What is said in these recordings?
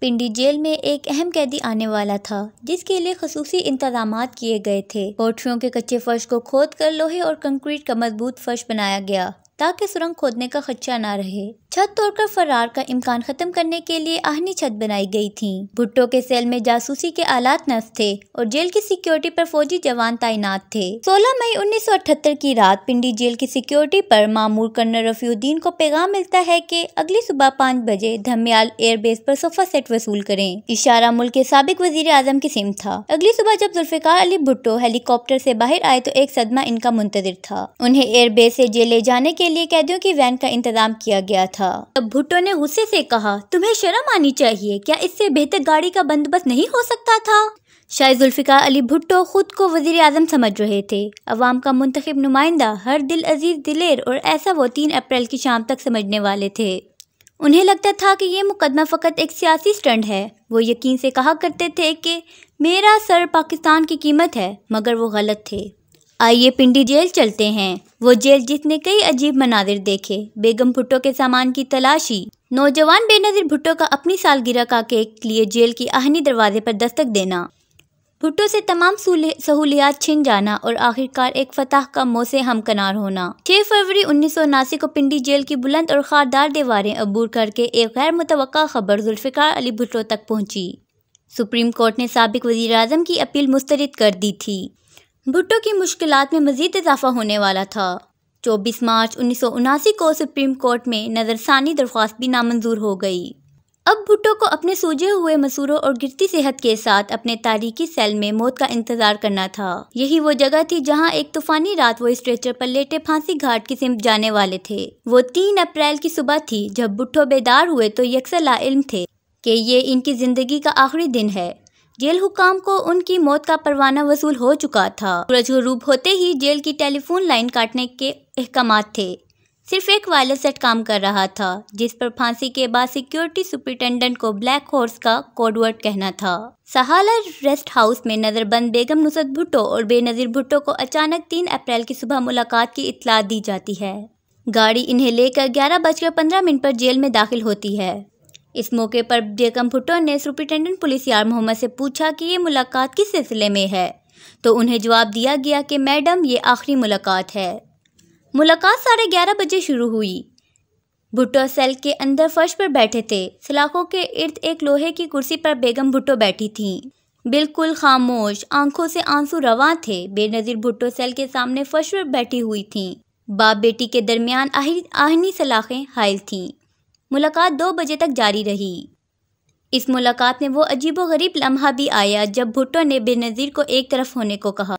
पिंडी jail में एक अहम कैदी आने वाला था जिसके लिए खसूसी इंतजाम किए गए थे कोठरियों के कच्चे फर्श को खोद कर लोहे और कंक्रीट का मजबूत फर्श बनाया गया ताकि सुरंग खोदने का खदशा ना रहे छत तोड़कर फरार का इम्कान खत्म करने के लिए आहनी छत बनाई गई थी भुट्टो के सेल में जासूसी के आलात नष्ट थे और जेल की सिक्योरिटी पर फौजी जवान तैनात थे 16 मई 1978 की रात पिंडी जेल की सिक्योरिटी पर मामूर कर्नल रफीउद्दीन को पैगाम मिलता है कि अगली सुबह पाँच बजे धमयाल एयरबेस पर सोफा सेट वसूल करें इशारा मुल्क के सबक वजीर आजम की सिम था अगली सुबह जब जुल्फिकार अली भुट्टो हेलीकॉप्टर ऐसी बाहर आए तो एक सदमा इनका मुंतजर था उन्हें एयरबेस ऐसी जेल ले जाने के लिए कैदियों की वैन का इंतजाम किया गया था था तब भुट्टो ने गुस्से से कहा तुम्हें शर्म आनी चाहिए क्या इससे बेहतर गाड़ी का बंदोबस्त नहीं हो सकता था शाह जुल्फ़िकार अली भुट्टो खुद को वजीर अजम समझ रहे थे अवाम का मुंतब नुमाइंदा हर दिल अजीज दिलेर और ऐसा वो तीन अप्रैल की शाम तक समझने वाले थे उन्हें लगता था कि ये मुकदमा फ़कत एक सियासी स्टंट है वो यकीन से कहा करते थे कि मेरा सर पाकिस्तान की कीमत है मगर वो गलत थे आइए पिंडी जेल चलते हैं वो जेल जिसने कई अजीब मनाजिर देखे बेगम भुट्टो के सामान की तलाशी नौजवान बेनजीर भुट्टो का अपनी सालगिरह का केक लिए जेल की आहनी दरवाजे पर दस्तक देना भुट्टो से तमाम सहूलियात छिन जाना और आखिरकार एक फतह का मोसे हमकनार होना 6 फरवरी उन्नीस सौ उनासी को पिंडी जेल की बुलंद और खारदार दीवारें अबूर करके एक गैर मुतव खबर जुल्फ़िकार अली भुट्टो तक पहुंची। सुप्रीम कोर्ट ने सबक वजी अजम की अपील मुस्तरद कर दी थी भुट्टो की मुश्किल में मजीद इजाफा होने वाला था चौबीस मार्च उन्नीस को सुप्रीम कोर्ट में नज़रसानी दरख्वास्त भी नामंजूर हो गई अब भुट्टो को अपने सूझे हुए मसूरों और गिरती सेहत के साथ अपने तारीखी सेल में मौत का इंतजार करना था यही वो जगह थी जहां एक तूफानी रात वो स्ट्रेचर पर लेटे फांसी घाट की सिम जाने वाले थे वो तीन अप्रैल की सुबह थी जब भुट्टो बेदार हुए तो यकसर लाइल्म थे कि ये इनकी जिंदगी का आखिरी दिन है जेल हुकाम को उनकी मौत का परवाना वसूल हो चुका था सूरज गुरूब होते ही जेल की टेलीफोन लाइन काटने के अहकाम थे सिर्फ एक वायरलेस सेट काम कर रहा था जिस पर फांसी के बाद सिक्योरिटी सुपरिटेंडेंट को ब्लैक हॉर्स का कोडवर्ड कहना था सहाला रेस्ट हाउस में नजरबंद बेगम नुसरत भुट्टो और बेनजीर भुट्टो को अचानक तीन अप्रैल की सुबह मुलाकात की इतला दी जाती है गाड़ी इन्हें लेकर ग्यारह बजकर पंद्रह मिनट पर जेल में दाखिल होती है इस मौके पर जेकम भुट्टो ने सुप्रिंटेंडेंट पुलिस यार मोहम्मद से पूछा कि ये मुलाकात किस सिलसिले में है तो उन्हें जवाब दिया गया कि मैडम ये आखिरी मुलाकात है मुलाकात साढ़े ग्यारह बजे शुरू हुई भुट्टो सेल के अंदर फर्श पर बैठे थे सलाखों के इर्द एक लोहे की कुर्सी पर बेगम भुट्टो बैठी थीं बिल्कुल खामोश आंखों से आंसू रवा थे बेनजीर भुट्टो सेल के सामने फर्श पर बैठी हुई थीं बाप बेटी के दरमियान आहनी सलाखें हायल थीं मुलाकात दो बजे तक जारी रही इस मुलाकात में वो अजीबोगरीब लम्हा भी आया जब भुट्टो ने बेनज़ीर को एक तरफ होने को कहा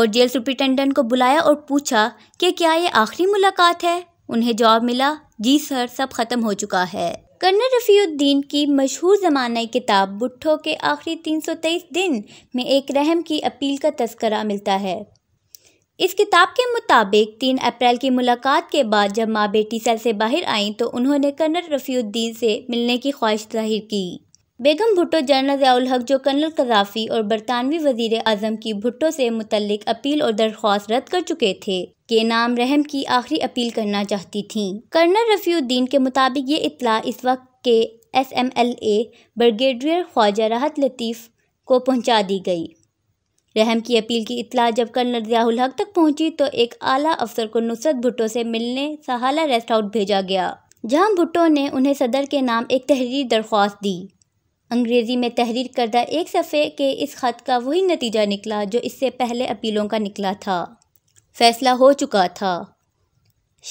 और जेल सुप्रिटेंडेंट को बुलाया और पूछा कि क्या ये आखिरी मुलाकात है उन्हें जवाब मिला जी सर सब ख़त्म हो चुका है कर्नल रफ़ीउद्दीन की मशहूर ज़माना किताब भुट्टो के आखिरी 323 दिन में एक रहम की अपील का तस्करा मिलता है इस किताब के मुताबिक तीन अप्रैल की मुलाकात के बाद जब माँ बेटी सेल से बाहर आईं तो उन्होंने कर्नल रफ़ीउद्दीन से मिलने की ख्वाहिश जाहिर की बेगम भुट्टो जनरल ज़ियाउल हक जो कर्नल कजाफी और बरतानवी वजीर अजम की भुट्टो से मुतलिक अपील और दरख्वास्त रद्द कर चुके थे के नाम रहम की आखिरी अपील करना चाहती थीं। कर्नल रफ़ीउद्दीन के मुताबिक ये इतला इस वक्त के S M L A brigadier Khwaja Rahat Latif को पहुँचा दी गई रहम की अपील की इतला जब कर्नल जियाउल हक तक पहुंची तो एक आला अफसर को नुसरत भुट्टो से मिलने सहाला रेस्ट हाउस भेजा गया जहां भुट्टो ने उन्हें सदर के नाम एक तहरीर दरख्वास्त दी अंग्रेज़ी में तहरीर करदा एक सफ़े के इस ख़त का वही नतीजा निकला जो इससे पहले अपीलों का निकला था फैसला हो चुका था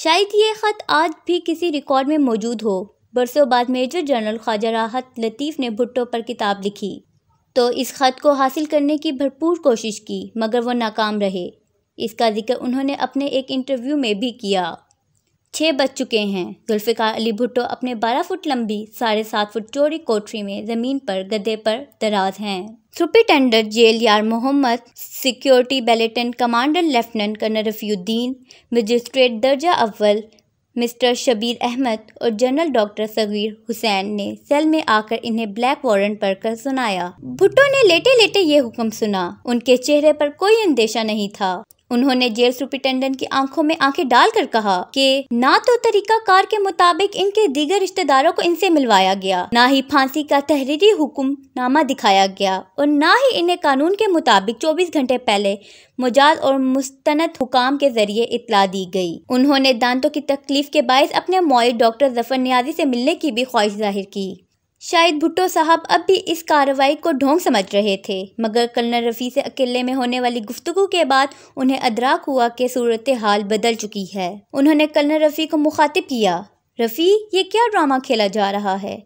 शायद ये ख़त आज भी किसी रिकॉर्ड में मौजूद हो बरसों बाद मेजर जनरल ख्वाजा राहत लतीफ़ ने भुट्टो पर किताब लिखी तो इस ख़त को हासिल करने की भरपूर कोशिश की मगर वो नाकाम रहे इसका जिक्र उन्होंने अपने एक इंटरव्यू में भी किया छः बज चुके हैं जुल्फ़िकार अली भुट्टो अपने बारह फुट लंबी साढ़े सात फुट चौड़ी कोठरी में ज़मीन पर गद्दे पर दराज हैं सुप्रिटेंडेंट जेल Yar Mohammad security battalion commander lieutenant colonel Rafiuddin magistrate दर्जा अव्वल मिस्टर शबीर अहमद और जनरल डॉक्टर सगीर हुसैन ने सेल में आकर इन्हें ब्लैक वारंट कर सुनाया भुट्टो ने लेटे लेटे ये हुक्म सुना उनके चेहरे पर कोई अंदेशा नहीं था उन्होंने जेल सुप्रिटेंडेंट की आंखों में आंखें डालकर कहा कि ना तो तरीका कार के मुताबिक इनके दीगर रिश्तेदारों को इनसे मिलवाया गया ना ही फांसी का तहरीरी हुक्म नामा दिखाया गया और ना ही इन्हें कानून के मुताबिक 24 घंटे पहले मुजाज और मुस्तनद हुकाम के जरिए इतला दी गई उन्होंने दांतों की तकलीफ के बायस अपने मोय डॉक्टर जफर न्याजी से मिलने की भी ख्वाहिश जाहिर की शायद भुट्टो साहब अब भी इस कार्रवाई को ढोंग समझ रहे थे मगर कर्नल रफ़ी से अकेले में होने वाली गुफ्तु के बाद उन्हें अदराक हुआ कि सूरत हाल बदल चुकी है उन्होंने कर्नल रफ़ी को मुखातिब किया रफ़ी ये क्या ड्रामा खेला जा रहा है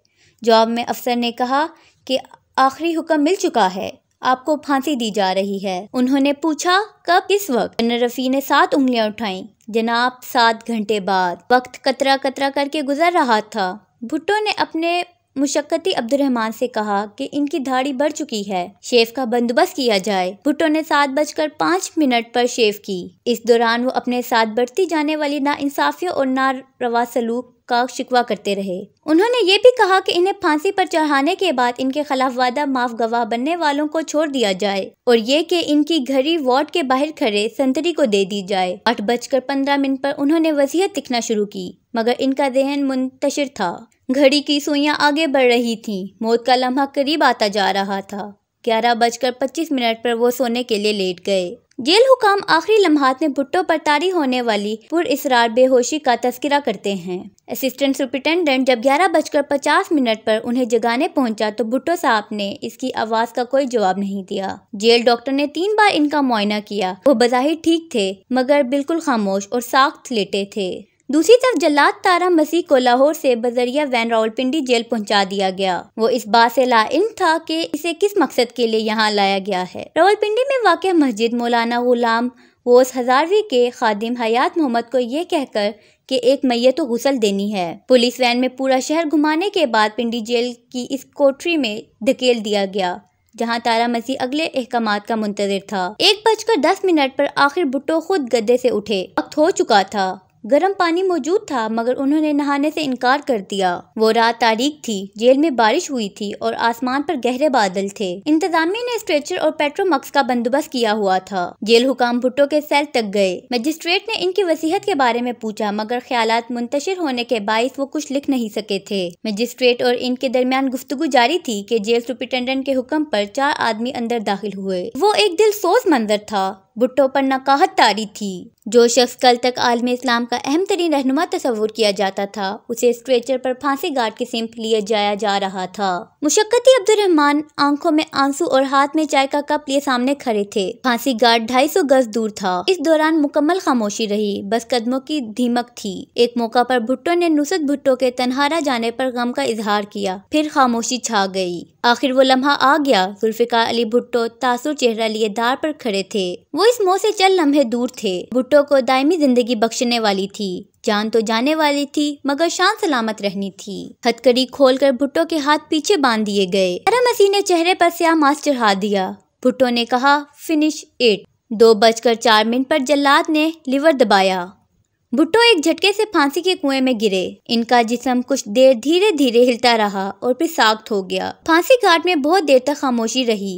जवाब में अफसर ने कहा कि आखिरी हुक्म मिल चुका है आपको फांसी दी जा रही है उन्होंने पूछा कब किस वक्त कर्नल रफ़ी ने सात उंगलियाँ उठाई जनाब सात घंटे बाद वक्त कतरा कतरा करके गुजर रहा था भुट्टो ने अपने मुशक्कती अब्दुलरहमान से कहा कि इनकी धाड़ी बढ़ चुकी है शेफ का बंदोबस्त किया जाए भुट्टो ने सात बजकर पाँच मिनट पर शेफ की इस दौरान वो अपने साथ बढ़ती जाने वाली ना इंसाफियों और ना रवा सलूक का शिकवा करते रहे उन्होंने ये भी कहा कि इन्हें फांसी पर चढ़ाने के बाद इनके खिलाफ वादा माफ गवाह बनने वालों को छोड़ दिया जाए और ये कि इनकी घड़ी वार्ड के बाहर खड़े संतरी को दे दी जाए आठ बजकर पंद्रह मिनट पर उन्होंने वसीयत लिखना शुरू की मगर इनका जहन मुंतशिर था घड़ी की सुइयां आगे बढ़ रही थीं मौत का लम्हा करीब आता जा रहा था ग्यारह बजकर पच्चीस मिनट पर वो सोने के लिए लेट गए जेल हुकाम आखिरी लम्हात में भुट्टो पर तारी होने वाली पुर इसरार बेहोशी का तस्करा करते हैं असिस्टेंट सुप्रिटेंडेंट जब ग्यारह बजकर पचास मिनट पर उन्हें जगाने पहुंचा तो भुट्टो साहब ने इसकी आवाज का कोई जवाब नहीं दिया जेल डॉक्टर ने तीन बार इनका मुआयना किया वो बजाहिर ठीक थे मगर बिल्कुल खामोश और साख्त लेटे थे दूसरी तरफ जल्लाद तारा मसीह को लाहौर से बजरिया वैन रावलपिंडी जेल पहुंचा दिया गया वो इस बात से लाइन था कि इसे किस मकसद के लिए यहाँ लाया गया है रावलपिंडी में वाक़ मस्जिद मौलाना गुलाम वोस हजारवी के खादिम हयात मोहम्मद को ये कहकर कि एक मैय तो गुसल देनी है पुलिस वैन में पूरा शहर घुमाने के बाद पिंडी जेल की इस कोठरी में धकेल दिया गया जहां तारा मसीह अगले अहकाम का मुंतजर था एक बजकर दस मिनट पर आखिर भुट्टो खुद गद्दे से उठे वक्त हो चुका था गर्म पानी मौजूद था मगर उन्होंने नहाने से इनकार कर दिया वो रात तारीख थी जेल में बारिश हुई थी और आसमान पर गहरे बादल थे इंतजामिया ने स्ट्रेचर और पेट्रोमक्स का बंदोबस्त किया हुआ था जेल हुकाम भुट्टो के सेल तक गए मजिस्ट्रेट ने इनकी वसीहत के बारे में पूछा मगर ख्याल मुंतशिर होने के बायस वो कुछ लिख नहीं सके थे मजिस्ट्रेट और इनके दरमियान गुफ्तु जारी थी की जेल सुप्रिटेंडेंट के हुक्म आरोप चार आदमी अंदर दाखिल हुए वो एक दिलसोज मंजर था भुट्टो पर नकाहत तारी थी जो शख्स कल तक आलम इस्लाम का अहम तरीन रहनुमा तस्वूर किया जाता था उसे स्ट्रेचर पर फांसी गार्ड के सिम्फ लिए जाया जा रहा था मुशक्कती अब्दुलरहमान आंखों में आंसू और हाथ में चाय का कप लिए सामने खड़े थे फांसी गार्ड ढाई सौ गज दूर था इस दौरान मुकम्मल खामोशी रही बस कदमों की धीमक थी एक मौका पर भुट्टो ने नुसरत भुट्टो के तनहारा जाने पर गम का इजहार किया फिर खामोशी छा गई आखिर वो लम्हा आ गया जुल्फिकार अली भुट्टो तासुर चेहरा लिए दार पर खड़े थे वो इस मोह से चल लम्हे दूर थे भुट्टो को दायमी जिंदगी बख्शने वाली थी जान तो जाने वाली थी मगर शान सलामत रहनी थी हथकड़ी खोलकर भुट्टो के हाथ पीछे बांध दिए गए अरम मसीह ने चेहरे पर स्या मास्क चढ़ा दिया भुट्टो ने कहा फिनिश एट दो बजकर चार मिनट पर जल्लाद ने लिवर दबाया भुट्टो एक झटके से फांसी के कुएं में गिरे इनका जिसम कुछ देर धीरे धीरे हिलता रहा और फिर साख्त हो गया फांसी घाट में बहुत देर तक खामोशी रही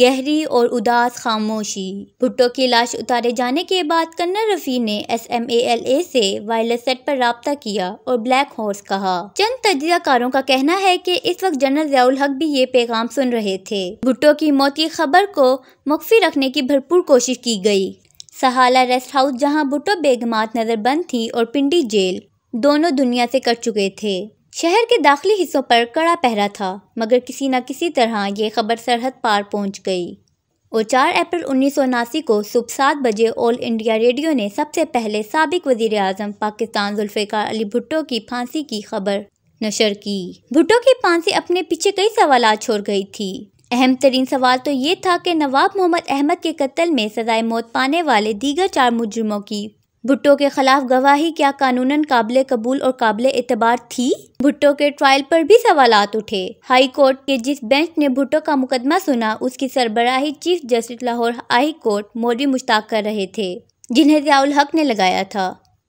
गहरी और उदास खामोशी भुट्टो की लाश उतारे जाने के बाद कन्ना रफी ने S M A L A से वायरलेस सेट पर रबता किया और ब्लैक हॉर्स कहा चंद तजियाकारों का कहना है कि इस वक्त जनरल जयाल हक भी ये पैगाम सुन रहे थे भुट्टो की मौत की खबर को मुखफी रखने की भरपूर कोशिश की गई सहाला रेस्ट हाउस जहाँ भुट्टो बेगमात नजरबंद थी और पिंडी जेल दोनों दुनिया से कट चुके थे शहर के दाखिली हिस्सों पर कड़ा पहरा था मगर किसी न किसी तरह ये खबर सरहद पार पहुंच गई और चार अप्रैल उन्नीस को सुबह सात बजे ऑल इंडिया रेडियो ने सबसे पहले सबक वजीर अजम पाकिस्तान जुल्फ़िकार अली भुट्टो की फांसी की खबर नशर की भुट्टो की फांसी अपने पीछे कई सवाल छोड़ गई थी अहम तरीन सवाल तो ये था कि नवाब मोहम्मद अहमद के कत्ल में सजाए मौत पाने वाले दीगर चार मुजरमों की भुट्टो के खिलाफ गवाही क्या कानूनन काबिल कबूल और काबिल एतबार थी भुट्टो के ट्रायल पर भी सवाल उठे हाई कोर्ट के जिस बेंच ने भुट्टो का मुकदमा सुना उसकी सरबराही chief justice Lahore high court मोदी मुश्ताक कर रहे थे जिन्हें जियाउल हक ने लगाया था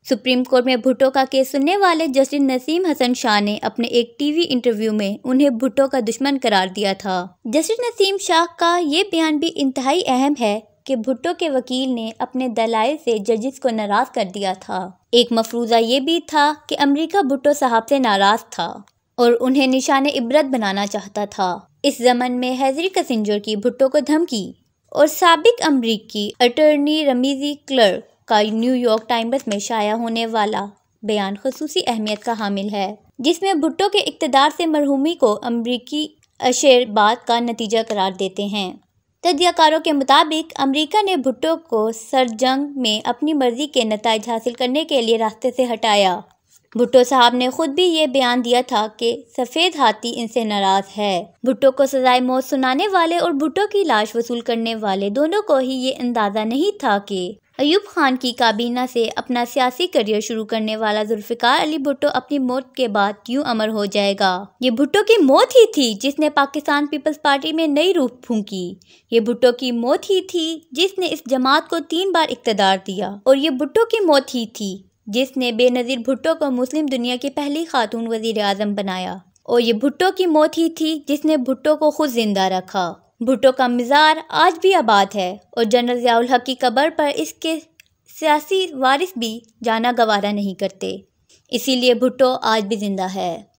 सुप्रीम कोर्ट में भुट्टो का केस सुनने वाले जस्टिस नसीम हसन शाह ने अपने एक टीवी इंटरव्यू में उन्हें भुट्टो का दुश्मन करार दिया था जस्टिस नसीम शाह का ये बयान भी इंतहाई अहम है कि भुट्टो के वकील ने अपने दलाल से जजिस को नाराज कर दिया था एक मफरूजा ये भी था कि अमरीका भुट्टो साहब से नाराज था और उन्हें निशान इबरत बनाना चाहता था इस जमन में हैजरी कसिंजर की भुट्टो को धमकी और सबक अमरीकी अटर्नी रमीजी क्लर्क का न्यूयॉर्क टाइम्स में शाया होने वाला बयान खसूसी अहमियत का हामिल है जिसमें भुट्टो के इकतदार से मरहूमी को अमरीकी अशेरबाद का नतीजा करार देते हैं तजियाकारों के मुताबिक अमेरिका ने भुट्टो को सरजंग में अपनी मर्जी के नतज हासिल करने के लिए रास्ते से हटाया भुट्टो साहब ने खुद भी ये बयान दिया था कि सफ़ेद हाथी इनसे नाराज़ है भुट्टो को सजाए मौत सुनाने वाले और भुट्टो की लाश वसूल करने वाले दोनों को ही ये अंदाज़ा नहीं था कि अयूब खान की काबीना से अपना सियासी करियर शुरू करने वाला जुल्फ़िकार अली भुट्टो अपनी मौत के बाद क्यों अमर हो जाएगा ये भुट्टो की मौत ही थी जिसने पाकिस्तान पीपल्स पार्टी में नई रूह फूंकी ये भुट्टो की मौत ही थी जिसने इस जमात को तीन बार इकतदार दिया और ये भुट्टो की मौत ही थी जिसने बेनज़ीर भुट्टो को मुस्लिम दुनिया की पहली खातून वजीर आजम बनाया और ये भुट्टो की मौत ही थी जिसने भुट्टो को खुद जिंदा रखा भुटो का मज़ार आज भी आबाद है और जनरल ज़ियाउल हक की कब्र पर इसके सियासी वारिस भी जाना गवारा नहीं करते इसीलिए भुटो आज भी ज़िंदा है